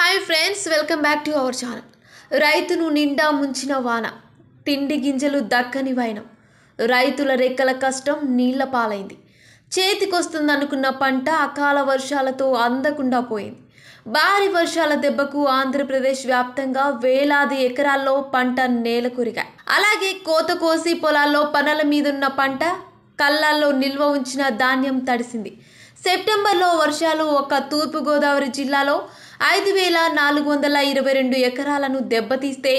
hi friends welcome back to our channel రైతును నిండా ముంచిన వాన తిండి గింజలు దక్కని వైనం రైతుల రెక్కల కష్టం నీళ్ల పాలైంది చేతికొస్తుందనుకున్న పంట అకాల వర్షాలతో అందకుండా పోయింది భారీ వర్షాల దెబ్బకు ఆంధ్రప్రదేశ్ వ్యాప్తంగా వేలాది ఎకరాల్లో పంట నేల కురిగాయి అలాగే కోత కోసి పొలాల్లో పనుల మీదున్న పంట కళ్ళల్లో నిల్వ ఉంచిన ధాన్యం తడిసింది సెప్టెంబర్లో వర్షాలు ఒక్క తూర్పుగోదావరి జిల్లాలో ఐదు వేల నాలుగు వందల ఇరవై రెండు ఎకరాలను దెబ్బతీస్తే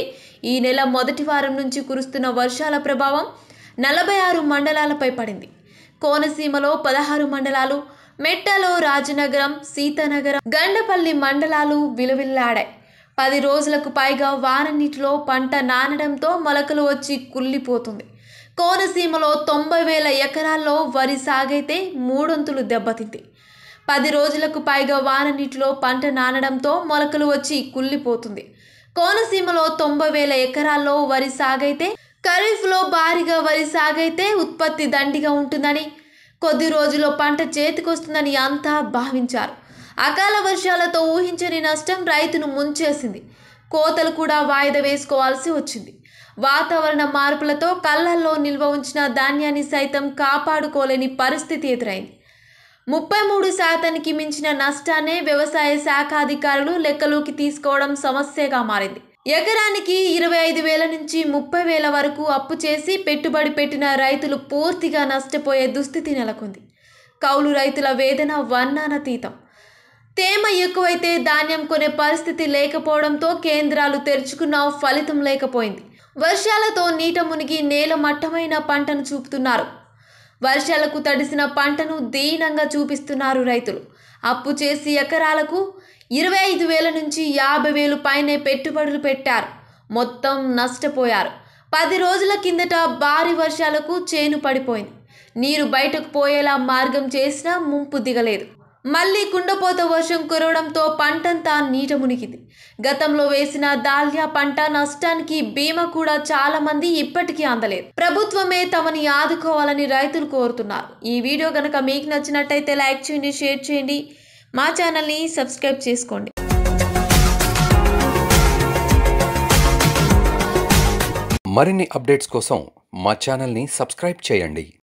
ఈ నెల మొదటి వారం నుంచి కురుస్తున్న వర్షాల ప్రభావం నలభై ఆరు మండలాలపై పడింది కోనసీమలో పదహారు మండలాలు మెట్టలో రాజనగరం సీతానగరం గండపల్లి మండలాలు విలువిల్లాడాయి పది రోజులకు పైగా వాన నీటిలో పంట నానడంతో మొలకలు వచ్చి కుళ్ళిపోతుంది కోనసీమలో తొంభై వేల ఎకరాల్లో వరి సాగైతే మూడొంతులు దెబ్బతింది పది రోజులకు పైగా వాన నీటిలో పంట నానడంతో మొలకలు వచ్చి కుళ్ళిపోతుంది కోనసీమలో తొంభై వేల ఎకరాల్లో వరి సాగైతే ఖరీఫ్లో భారీగా వరి సాగైతే ఉత్పత్తి దండిగా ఉంటుందని కొద్ది రోజుల్లో పంట చేతికొస్తుందని అంతా భావించారు అకాల వర్షాలతో ఊహించని నష్టం రైతును ముంచేసింది కోతలు కూడా వాయిదా వేసుకోవాల్సి వచ్చింది వాతావరణ మార్పులతో కళ్ళల్లో నిల్వ ఉంచిన ధాన్యాన్ని సైతం కాపాడుకోలేని పరిస్థితి ఎదురైంది ముప్పై మూడు శాతానికి మించిన నష్టాన్ని వ్యవసాయ శాఖ అధికారులు లెక్కలోకి తీసుకోవడం సమస్యగా మారింది ఎకరానికి ఇరవై ఐదు వేల నుంచి ముప్పై వేల వరకు అప్పు చేసి పెట్టుబడి పెట్టిన రైతులు పూర్తిగా నష్టపోయే దుస్థితి నెలకొంది కౌలు రైతుల వేదన వర్ణానతీతం తేమ ఎక్కువైతే ధాన్యం కొనే పరిస్థితి లేకపోవడంతో కేంద్రాలు తెరుచుకున్నా ఫలితం లేకపోయింది వర్షాలతో నీట మునిగి నేల మట్టమైన పంటను చూపుతున్నారు వర్షాలకు తడిసిన పంటను దీనంగా చూపిస్తున్నారు రైతులు అప్పు చేసి ఎకరాలకు ఇరవై ఐదు వేల నుంచి యాభై వేలు పైనే పెట్టుబడులు పెట్టారు మొత్తం నష్టపోయారు పది రోజుల కిందట భారీ వర్షాలకు చేను పడిపోయింది నీరు బయటకు పోయేలా మార్గం చేసినా ముంపు దిగలేదు మళ్ళీ కుండపోత వర్షం కురవడంతో పంటంతా నీట మునిగింది గతంలో వేసిన దాల్యా పంట నష్టానికి బీమా కూడా చాలా మంది ఇప్పటికీ అందలేదు ప్రభుత్వమే తమని ఆదుకోవాలని రైతులు కోరుతున్నారు ఈ వీడియో కనుక మీకు నచ్చినట్టయితే లైక్ చేయండి షేర్ చేయండి మా ఛానల్ని సబ్స్క్రైబ్ చేసుకోండి మరిన్ని అప్డేట్స్ కోసం మా ఛానల్ని సబ్స్క్రైబ్ చేయండి